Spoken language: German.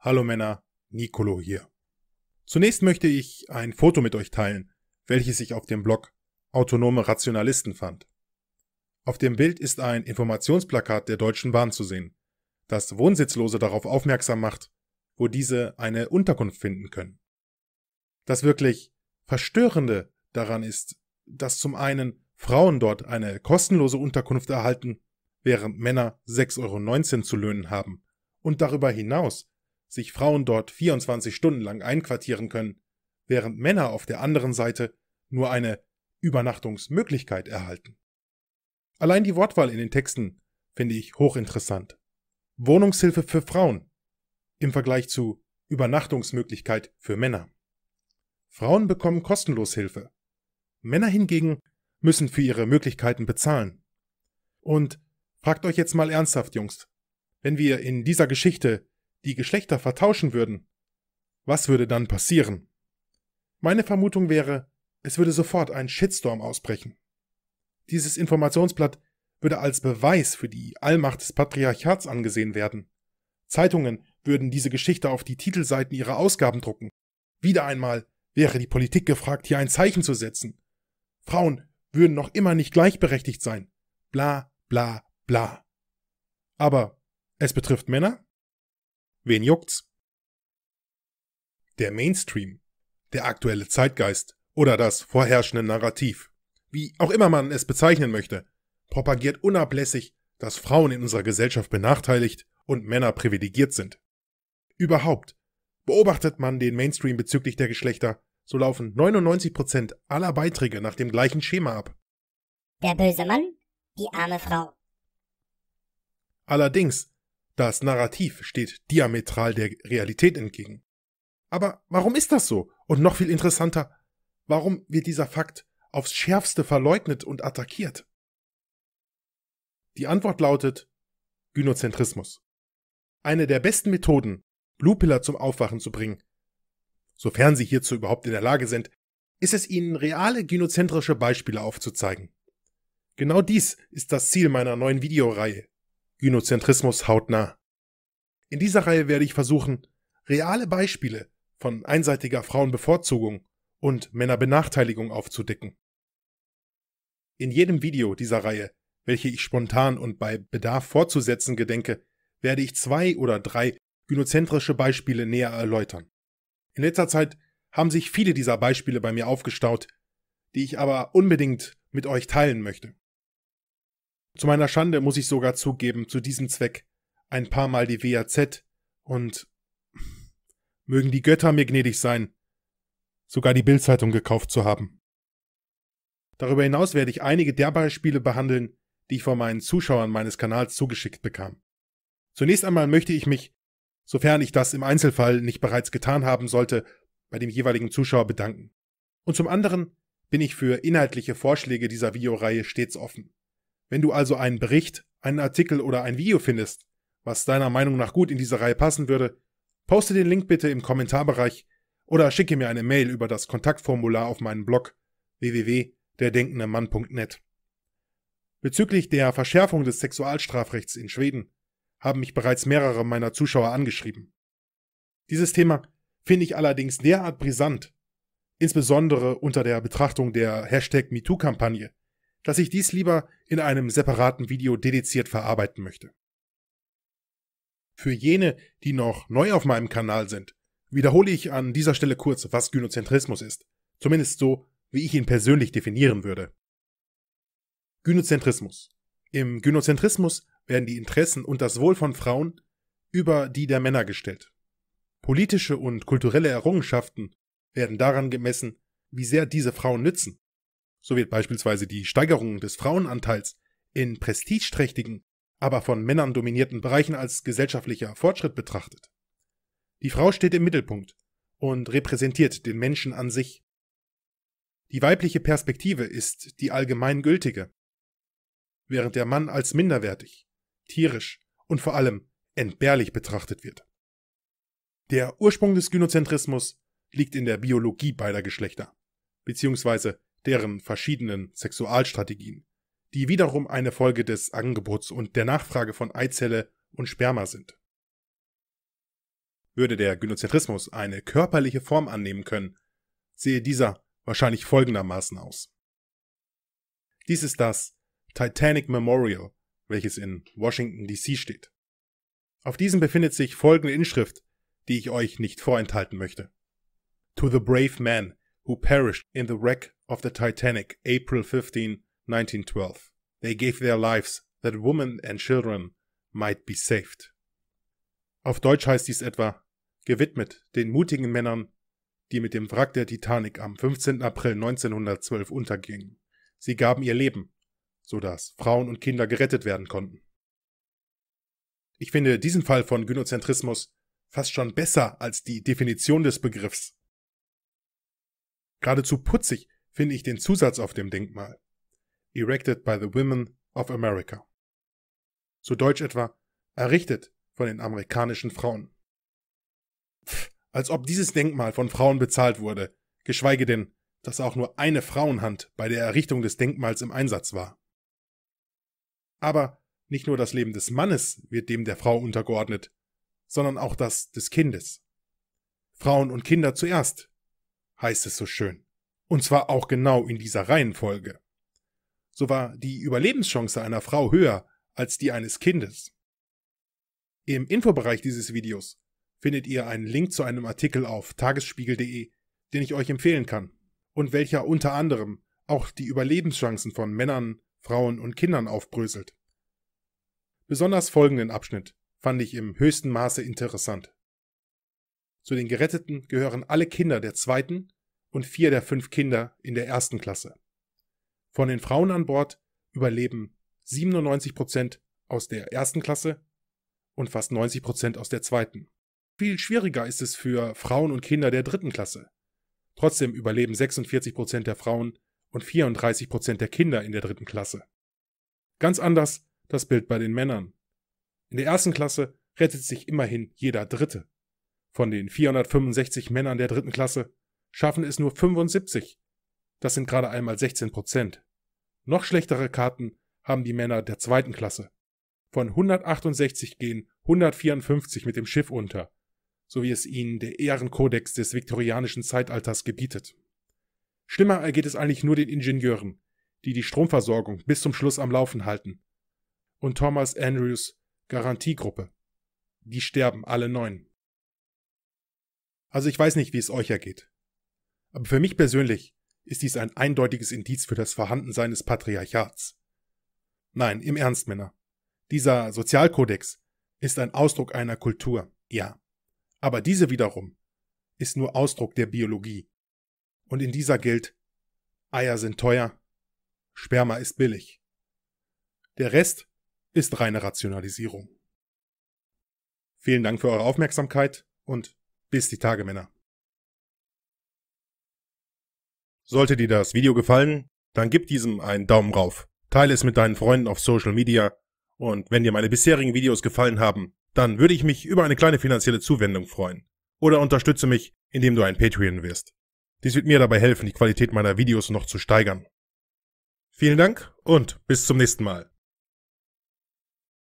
Hallo Männer, Nicolo hier. Zunächst möchte ich ein Foto mit euch teilen, welches ich auf dem Blog Autonome Rationalisten fand. Auf dem Bild ist ein Informationsplakat der Deutschen Bahn zu sehen, das Wohnsitzlose darauf aufmerksam macht, wo diese eine Unterkunft finden können. Das wirklich Verstörende daran ist, dass zum einen Frauen dort eine kostenlose Unterkunft erhalten, während Männer 6,19 Euro zu löhnen haben und darüber hinaus sich Frauen dort 24 Stunden lang einquartieren können, während Männer auf der anderen Seite nur eine Übernachtungsmöglichkeit erhalten. Allein die Wortwahl in den Texten finde ich hochinteressant. Wohnungshilfe für Frauen im Vergleich zu Übernachtungsmöglichkeit für Männer. Frauen bekommen kostenlos Hilfe. Männer hingegen müssen für ihre Möglichkeiten bezahlen. Und fragt euch jetzt mal ernsthaft, Jungs, wenn wir in dieser Geschichte die Geschlechter vertauschen würden, was würde dann passieren? Meine Vermutung wäre, es würde sofort ein Shitstorm ausbrechen. Dieses Informationsblatt würde als Beweis für die Allmacht des Patriarchats angesehen werden. Zeitungen würden diese Geschichte auf die Titelseiten ihrer Ausgaben drucken. Wieder einmal wäre die Politik gefragt, hier ein Zeichen zu setzen. Frauen würden noch immer nicht gleichberechtigt sein. Bla, bla, bla. Aber es betrifft Männer? Wen juckt's? Der Mainstream, der aktuelle Zeitgeist oder das vorherrschende Narrativ, wie auch immer man es bezeichnen möchte, propagiert unablässig, dass Frauen in unserer Gesellschaft benachteiligt und Männer privilegiert sind. Überhaupt beobachtet man den Mainstream bezüglich der Geschlechter, so laufen 99% aller Beiträge nach dem gleichen Schema ab. Der böse Mann, die arme Frau. Allerdings das Narrativ steht diametral der Realität entgegen. Aber warum ist das so? Und noch viel interessanter, warum wird dieser Fakt aufs schärfste verleugnet und attackiert? Die Antwort lautet Gynozentrismus. Eine der besten Methoden, Blue Pillar zum Aufwachen zu bringen, sofern sie hierzu überhaupt in der Lage sind, ist es ihnen reale gynozentrische Beispiele aufzuzeigen. Genau dies ist das Ziel meiner neuen Videoreihe, Gynozentrismus hautnah. In dieser Reihe werde ich versuchen, reale Beispiele von einseitiger Frauenbevorzugung und Männerbenachteiligung aufzudecken. In jedem Video dieser Reihe, welche ich spontan und bei Bedarf fortzusetzen gedenke, werde ich zwei oder drei gynozentrische Beispiele näher erläutern. In letzter Zeit haben sich viele dieser Beispiele bei mir aufgestaut, die ich aber unbedingt mit euch teilen möchte. Zu meiner Schande muss ich sogar zugeben, zu diesem Zweck ein paar Mal die WAZ und mögen die Götter mir gnädig sein, sogar die Bildzeitung gekauft zu haben. Darüber hinaus werde ich einige der Beispiele behandeln, die ich von meinen Zuschauern meines Kanals zugeschickt bekam. Zunächst einmal möchte ich mich, sofern ich das im Einzelfall nicht bereits getan haben sollte, bei dem jeweiligen Zuschauer bedanken. Und zum anderen bin ich für inhaltliche Vorschläge dieser Videoreihe stets offen. Wenn du also einen Bericht, einen Artikel oder ein Video findest, was deiner Meinung nach gut in diese Reihe passen würde, poste den Link bitte im Kommentarbereich oder schicke mir eine Mail über das Kontaktformular auf meinem Blog www.derdenkendemann.net. Bezüglich der Verschärfung des Sexualstrafrechts in Schweden haben mich bereits mehrere meiner Zuschauer angeschrieben. Dieses Thema finde ich allerdings derart brisant, insbesondere unter der Betrachtung der Hashtag MeToo-Kampagne, dass ich dies lieber in einem separaten Video dediziert verarbeiten möchte. Für jene, die noch neu auf meinem Kanal sind, wiederhole ich an dieser Stelle kurz, was Gynozentrismus ist. Zumindest so, wie ich ihn persönlich definieren würde. Gynozentrismus. Im Gynozentrismus werden die Interessen und das Wohl von Frauen über die der Männer gestellt. Politische und kulturelle Errungenschaften werden daran gemessen, wie sehr diese Frauen nützen. So wird beispielsweise die Steigerung des Frauenanteils in prestigeträchtigen, aber von Männern dominierten Bereichen als gesellschaftlicher Fortschritt betrachtet. Die Frau steht im Mittelpunkt und repräsentiert den Menschen an sich. Die weibliche Perspektive ist die allgemeingültige, während der Mann als minderwertig, tierisch und vor allem entbehrlich betrachtet wird. Der Ursprung des Gynozentrismus liegt in der Biologie beider Geschlechter, beziehungsweise deren verschiedenen Sexualstrategien, die wiederum eine Folge des Angebots und der Nachfrage von Eizelle und Sperma sind. Würde der Gynozentrismus eine körperliche Form annehmen können, sehe dieser wahrscheinlich folgendermaßen aus. Dies ist das Titanic Memorial, welches in Washington DC steht. Auf diesem befindet sich folgende Inschrift, die ich euch nicht vorenthalten möchte. To the brave man who perished in the wreck of the Titanic April 15, 1912. They gave their lives that women and children might be saved. Auf Deutsch heißt dies etwa gewidmet den mutigen Männern, die mit dem Wrack der Titanic am 15. April 1912 untergingen. Sie gaben ihr Leben, so dass Frauen und Kinder gerettet werden konnten. Ich finde diesen Fall von Gynozentrismus fast schon besser als die Definition des Begriffs Geradezu putzig finde ich den Zusatz auf dem Denkmal. Erected by the Women of America. Zu Deutsch etwa errichtet von den amerikanischen Frauen. Pff, als ob dieses Denkmal von Frauen bezahlt wurde, geschweige denn, dass auch nur eine Frauenhand bei der Errichtung des Denkmals im Einsatz war. Aber nicht nur das Leben des Mannes wird dem der Frau untergeordnet, sondern auch das des Kindes. Frauen und Kinder zuerst, heißt es so schön. Und zwar auch genau in dieser Reihenfolge. So war die Überlebenschance einer Frau höher als die eines Kindes. Im Infobereich dieses Videos findet ihr einen Link zu einem Artikel auf tagesspiegel.de, den ich euch empfehlen kann und welcher unter anderem auch die Überlebenschancen von Männern, Frauen und Kindern aufbröselt. Besonders folgenden Abschnitt fand ich im höchsten Maße interessant. Zu den Geretteten gehören alle Kinder der zweiten und vier der fünf Kinder in der ersten Klasse. Von den Frauen an Bord überleben 97 Prozent aus der ersten Klasse und fast 90 Prozent aus der zweiten. Viel schwieriger ist es für Frauen und Kinder der dritten Klasse. Trotzdem überleben 46 Prozent der Frauen und 34 Prozent der Kinder in der dritten Klasse. Ganz anders das Bild bei den Männern. In der ersten Klasse rettet sich immerhin jeder Dritte. Von den 465 Männern der dritten Klasse schaffen es nur 75. Das sind gerade einmal 16 Prozent. Noch schlechtere Karten haben die Männer der zweiten Klasse. Von 168 gehen 154 mit dem Schiff unter, so wie es ihnen der Ehrenkodex des viktorianischen Zeitalters gebietet. Schlimmer ergeht es eigentlich nur den Ingenieuren, die die Stromversorgung bis zum Schluss am Laufen halten. Und Thomas Andrews Garantiegruppe. Die sterben alle neun. Also ich weiß nicht, wie es euch ergeht. Aber für mich persönlich ist dies ein eindeutiges Indiz für das Vorhandensein des Patriarchats. Nein, im Ernst, Männer. Dieser Sozialkodex ist ein Ausdruck einer Kultur, ja. Aber diese wiederum ist nur Ausdruck der Biologie. Und in dieser gilt, Eier sind teuer, Sperma ist billig. Der Rest ist reine Rationalisierung. Vielen Dank für eure Aufmerksamkeit und bis die Tage, Männer. Sollte dir das Video gefallen, dann gib diesem einen Daumen rauf, teile es mit deinen Freunden auf Social Media und wenn dir meine bisherigen Videos gefallen haben, dann würde ich mich über eine kleine finanzielle Zuwendung freuen. Oder unterstütze mich, indem du ein Patreon wirst. Dies wird mir dabei helfen, die Qualität meiner Videos noch zu steigern. Vielen Dank und bis zum nächsten Mal.